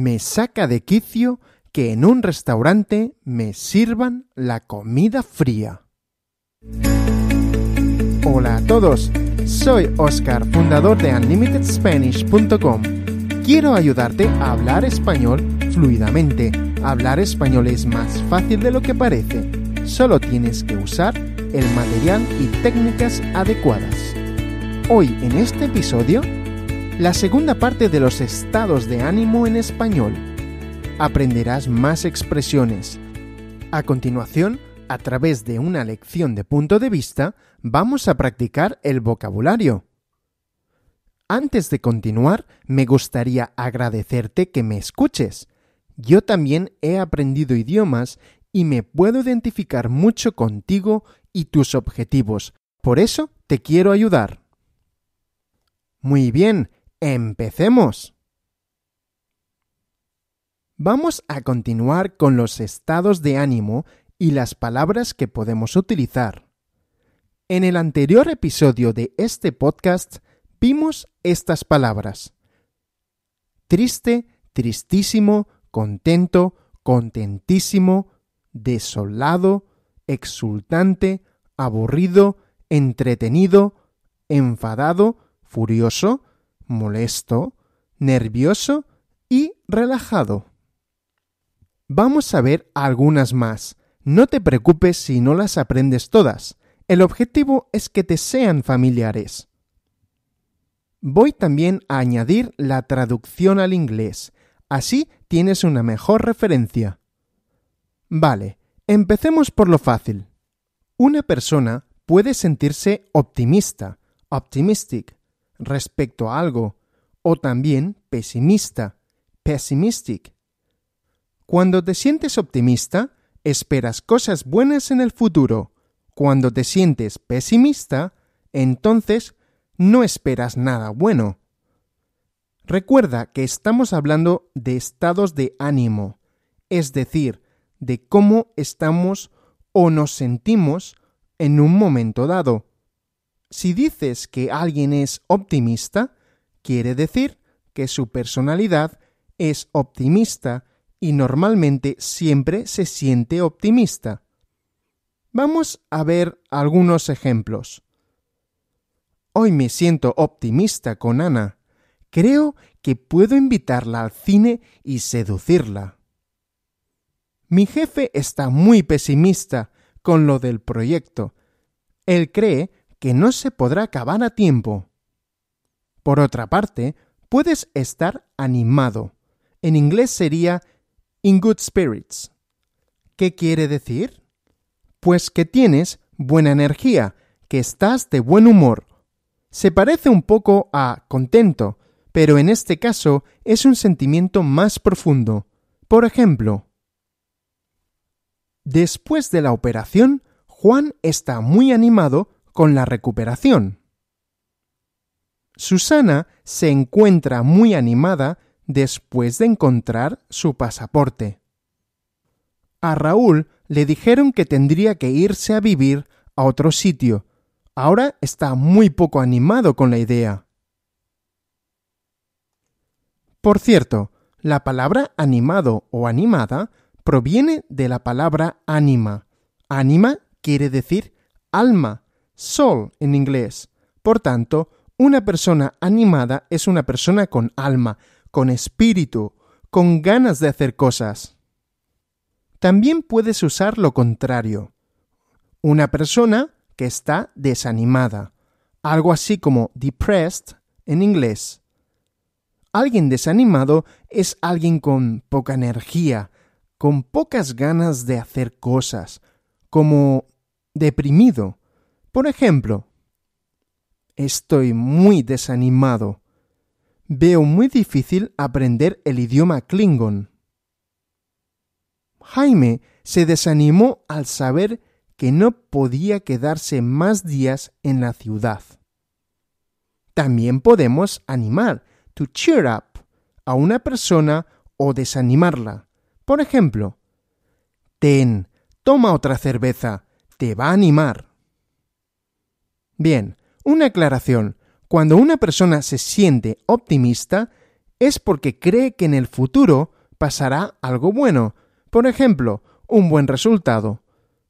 me saca de quicio que en un restaurante me sirvan la comida fría. Hola a todos, soy Oscar, fundador de UnlimitedSpanish.com. Quiero ayudarte a hablar español fluidamente. Hablar español es más fácil de lo que parece. Solo tienes que usar el material y técnicas adecuadas. Hoy en este episodio la segunda parte de los estados de ánimo en español. Aprenderás más expresiones. A continuación, a través de una lección de punto de vista, vamos a practicar el vocabulario. Antes de continuar, me gustaría agradecerte que me escuches. Yo también he aprendido idiomas y me puedo identificar mucho contigo y tus objetivos. Por eso te quiero ayudar. Muy bien, ¡Empecemos! Vamos a continuar con los estados de ánimo y las palabras que podemos utilizar. En el anterior episodio de este podcast vimos estas palabras. Triste, tristísimo, contento, contentísimo, desolado, exultante, aburrido, entretenido, enfadado, furioso, molesto, nervioso y relajado. Vamos a ver algunas más. No te preocupes si no las aprendes todas. El objetivo es que te sean familiares. Voy también a añadir la traducción al inglés. Así tienes una mejor referencia. Vale, empecemos por lo fácil. Una persona puede sentirse optimista, optimistic, respecto a algo, o también pesimista, pessimistic. Cuando te sientes optimista, esperas cosas buenas en el futuro. Cuando te sientes pesimista, entonces no esperas nada bueno. Recuerda que estamos hablando de estados de ánimo, es decir, de cómo estamos o nos sentimos en un momento dado. Si dices que alguien es optimista, quiere decir que su personalidad es optimista y normalmente siempre se siente optimista. Vamos a ver algunos ejemplos. Hoy me siento optimista con Ana. Creo que puedo invitarla al cine y seducirla. Mi jefe está muy pesimista con lo del proyecto. Él cree que no se podrá acabar a tiempo. Por otra parte, puedes estar animado. En inglés sería in good spirits. ¿Qué quiere decir? Pues que tienes buena energía, que estás de buen humor. Se parece un poco a contento, pero en este caso es un sentimiento más profundo. Por ejemplo, después de la operación, Juan está muy animado con la recuperación. Susana se encuentra muy animada después de encontrar su pasaporte. A Raúl le dijeron que tendría que irse a vivir a otro sitio. Ahora está muy poco animado con la idea. Por cierto, la palabra animado o animada proviene de la palabra ánima. Ánima quiere decir alma, soul en inglés. Por tanto, una persona animada es una persona con alma, con espíritu, con ganas de hacer cosas. También puedes usar lo contrario. Una persona que está desanimada. Algo así como depressed en inglés. Alguien desanimado es alguien con poca energía, con pocas ganas de hacer cosas, como deprimido. Por ejemplo, estoy muy desanimado. Veo muy difícil aprender el idioma klingon. Jaime se desanimó al saber que no podía quedarse más días en la ciudad. También podemos animar, to cheer up, a una persona o desanimarla. Por ejemplo, ten, toma otra cerveza, te va a animar. Bien, una aclaración. Cuando una persona se siente optimista es porque cree que en el futuro pasará algo bueno, por ejemplo, un buen resultado.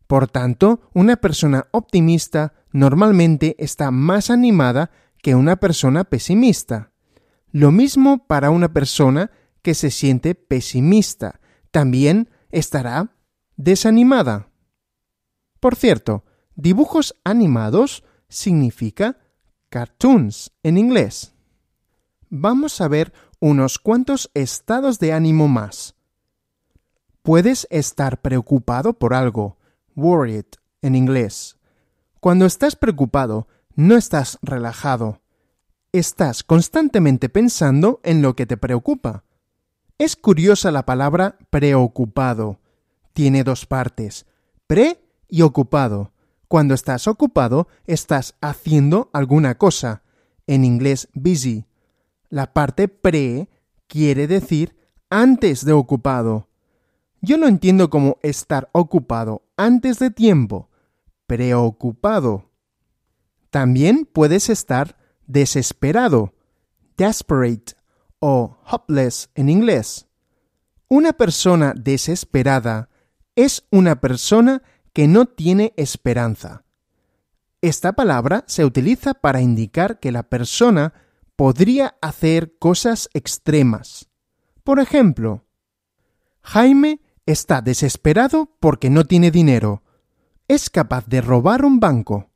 Por tanto, una persona optimista normalmente está más animada que una persona pesimista. Lo mismo para una persona que se siente pesimista, también estará desanimada. Por cierto, dibujos animados significa cartoons en inglés. Vamos a ver unos cuantos estados de ánimo más. Puedes estar preocupado por algo, worried en inglés. Cuando estás preocupado, no estás relajado. Estás constantemente pensando en lo que te preocupa. Es curiosa la palabra preocupado. Tiene dos partes, pre y ocupado. Cuando estás ocupado, estás haciendo alguna cosa. En inglés, busy. La parte pre quiere decir antes de ocupado. Yo lo entiendo como estar ocupado antes de tiempo, preocupado. También puedes estar desesperado, desperate o hopeless en inglés. Una persona desesperada es una persona que no tiene esperanza. Esta palabra se utiliza para indicar que la persona podría hacer cosas extremas. Por ejemplo, Jaime está desesperado porque no tiene dinero. Es capaz de robar un banco.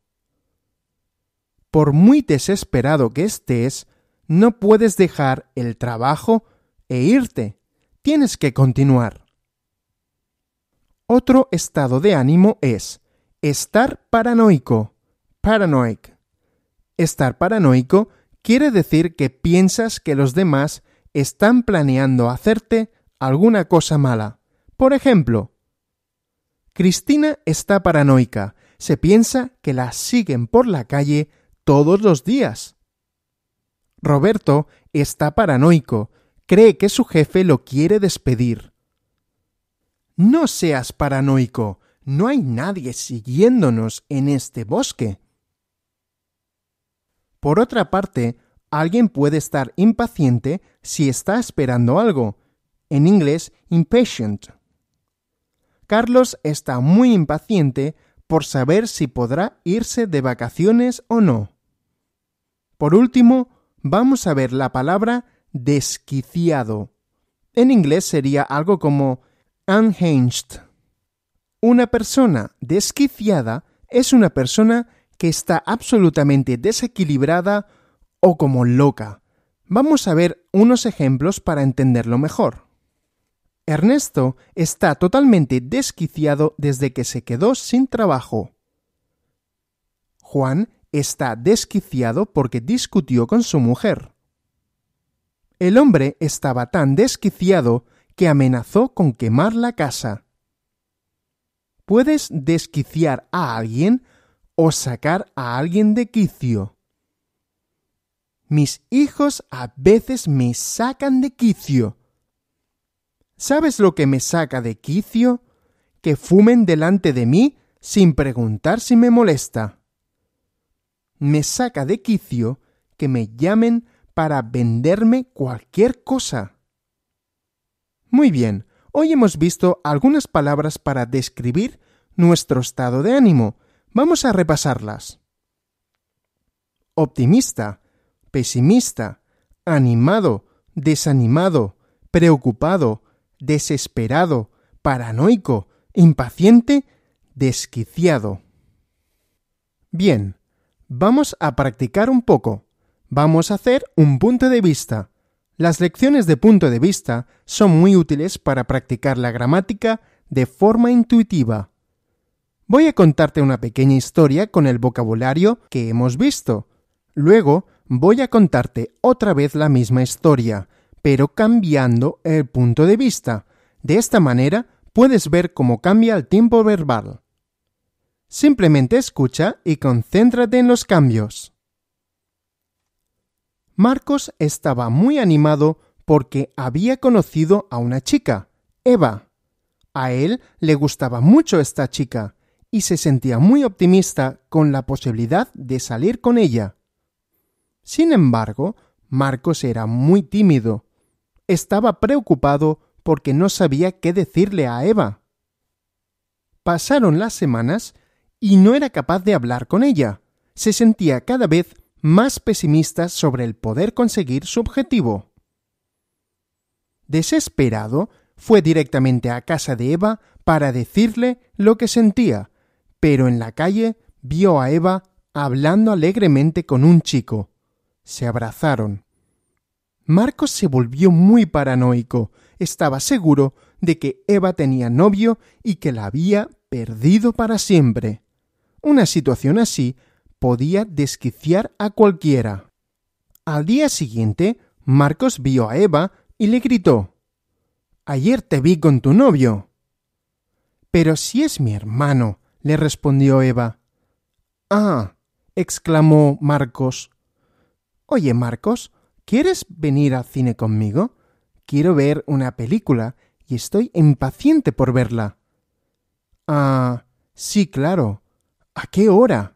Por muy desesperado que estés, no puedes dejar el trabajo e irte. Tienes que continuar. Otro estado de ánimo es estar paranoico, paranoic. Estar paranoico quiere decir que piensas que los demás están planeando hacerte alguna cosa mala. Por ejemplo, Cristina está paranoica. Se piensa que la siguen por la calle todos los días. Roberto está paranoico. Cree que su jefe lo quiere despedir. No seas paranoico. No hay nadie siguiéndonos en este bosque. Por otra parte, alguien puede estar impaciente si está esperando algo. En inglés, impatient. Carlos está muy impaciente por saber si podrá irse de vacaciones o no. Por último, vamos a ver la palabra desquiciado. En inglés sería algo como una persona desquiciada es una persona que está absolutamente desequilibrada o como loca. Vamos a ver unos ejemplos para entenderlo mejor. Ernesto está totalmente desquiciado desde que se quedó sin trabajo. Juan está desquiciado porque discutió con su mujer. El hombre estaba tan desquiciado que amenazó con quemar la casa. Puedes desquiciar a alguien o sacar a alguien de quicio. Mis hijos a veces me sacan de quicio. ¿Sabes lo que me saca de quicio? Que fumen delante de mí sin preguntar si me molesta. Me saca de quicio que me llamen para venderme cualquier cosa. Muy bien, hoy hemos visto algunas palabras para describir nuestro estado de ánimo. Vamos a repasarlas. Optimista, pesimista, animado, desanimado, preocupado, desesperado, paranoico, impaciente, desquiciado. Bien, vamos a practicar un poco. Vamos a hacer un punto de vista. Las lecciones de punto de vista son muy útiles para practicar la gramática de forma intuitiva. Voy a contarte una pequeña historia con el vocabulario que hemos visto. Luego voy a contarte otra vez la misma historia, pero cambiando el punto de vista. De esta manera puedes ver cómo cambia el tiempo verbal. Simplemente escucha y concéntrate en los cambios. Marcos estaba muy animado porque había conocido a una chica, Eva. A él le gustaba mucho esta chica y se sentía muy optimista con la posibilidad de salir con ella. Sin embargo, Marcos era muy tímido. Estaba preocupado porque no sabía qué decirle a Eva. Pasaron las semanas y no era capaz de hablar con ella. Se sentía cada vez más pesimistas sobre el poder conseguir su objetivo. Desesperado, fue directamente a casa de Eva para decirle lo que sentía, pero en la calle vio a Eva hablando alegremente con un chico. Se abrazaron. Marcos se volvió muy paranoico. Estaba seguro de que Eva tenía novio y que la había perdido para siempre. Una situación así podía desquiciar a cualquiera. Al día siguiente, Marcos vio a Eva y le gritó Ayer te vi con tu novio. Pero si es mi hermano, le respondió Eva. Ah, exclamó Marcos. Oye, Marcos, ¿quieres venir al cine conmigo? Quiero ver una película y estoy impaciente por verla. Ah, sí, claro. ¿A qué hora?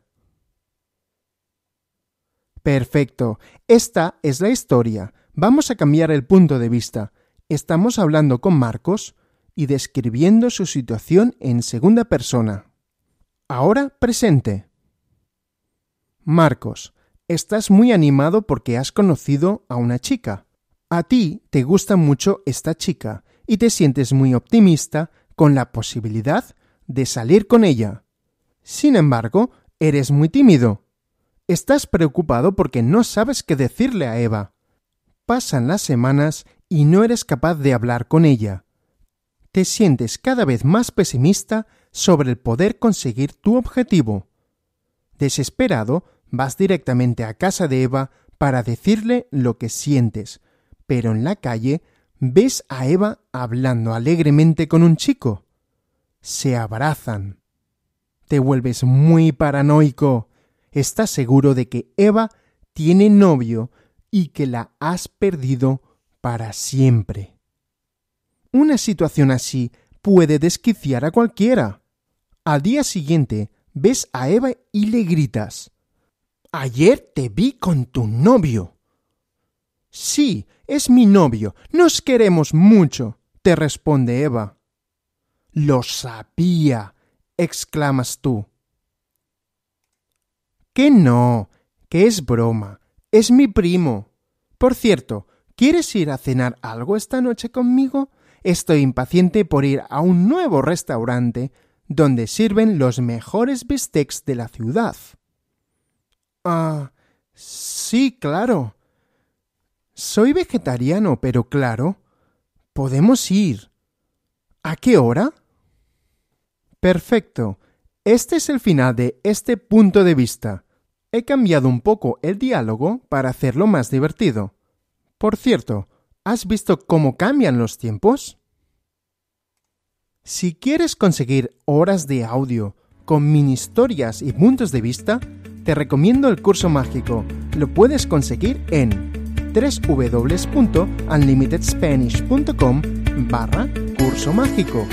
Perfecto. Esta es la historia. Vamos a cambiar el punto de vista. Estamos hablando con Marcos y describiendo su situación en segunda persona. Ahora presente. Marcos, estás muy animado porque has conocido a una chica. A ti te gusta mucho esta chica y te sientes muy optimista con la posibilidad de salir con ella. Sin embargo, eres muy tímido Estás preocupado porque no sabes qué decirle a Eva. Pasan las semanas y no eres capaz de hablar con ella. Te sientes cada vez más pesimista sobre el poder conseguir tu objetivo. Desesperado, vas directamente a casa de Eva para decirle lo que sientes, pero en la calle ves a Eva hablando alegremente con un chico. Se abrazan. Te vuelves muy paranoico está seguro de que Eva tiene novio y que la has perdido para siempre. Una situación así puede desquiciar a cualquiera. Al día siguiente ves a Eva y le gritas Ayer te vi con tu novio. Sí, es mi novio. Nos queremos mucho, te responde Eva. Lo sabía, exclamas tú. Que no, que es broma. Es mi primo. Por cierto, ¿quieres ir a cenar algo esta noche conmigo? Estoy impaciente por ir a un nuevo restaurante donde sirven los mejores bistecs de la ciudad. Ah, sí, claro. Soy vegetariano, pero claro. Podemos ir. ¿A qué hora? Perfecto. Este es el final de este punto de vista. He cambiado un poco el diálogo para hacerlo más divertido. Por cierto, ¿has visto cómo cambian los tiempos? Si quieres conseguir horas de audio con mini historias y puntos de vista, te recomiendo el curso mágico. Lo puedes conseguir en www.unlimitedspanish.com barra curso mágico.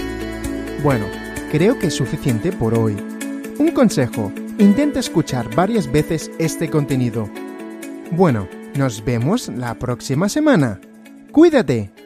Bueno, creo que es suficiente por hoy. Un consejo, Intenta escuchar varias veces este contenido. Bueno, nos vemos la próxima semana. Cuídate.